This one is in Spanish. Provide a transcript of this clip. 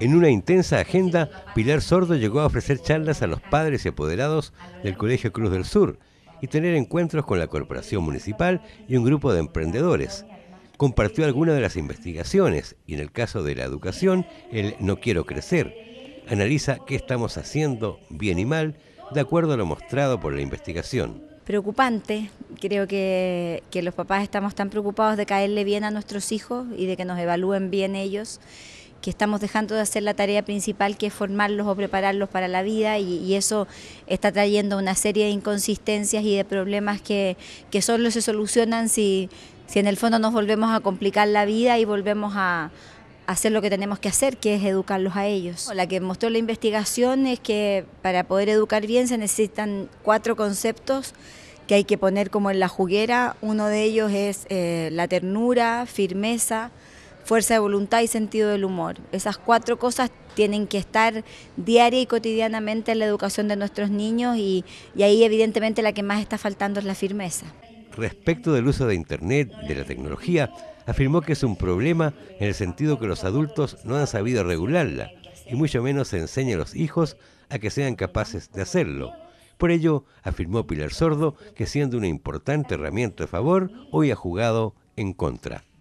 En una intensa agenda, Pilar Sordo llegó a ofrecer charlas a los padres y apoderados del Colegio Cruz del Sur y tener encuentros con la Corporación Municipal y un grupo de emprendedores. Compartió algunas de las investigaciones y en el caso de la educación, el No quiero crecer. Analiza qué estamos haciendo, bien y mal, de acuerdo a lo mostrado por la investigación. Preocupante, creo que, que los papás estamos tan preocupados de caerle bien a nuestros hijos y de que nos evalúen bien ellos que estamos dejando de hacer la tarea principal que es formarlos o prepararlos para la vida y, eso está trayendo una serie de inconsistencias y de problemas que, solo se solucionan si, en el fondo nos volvemos a complicar la vida y volvemos a, hacer lo que tenemos que hacer, que es educarlos a ellos. La que mostró la investigación es que para poder educar bien se necesitan cuatro conceptos que hay que poner como en la juguera. Uno de ellos es eh, la ternura, firmeza, fuerza de voluntad y sentido del humor. Esas cuatro cosas tienen que estar diaria y cotidianamente en la educación de nuestros niños y, ahí evidentemente la que más está faltando es la firmeza. Respecto del uso de Internet, de la tecnología, afirmó que es un problema en el sentido que los adultos no han sabido regularla y mucho menos se enseña a los hijos a que sean capaces de hacerlo. Por ello, afirmó Pilar Sordo que siendo una importante herramienta a favor, hoy ha jugado en contra.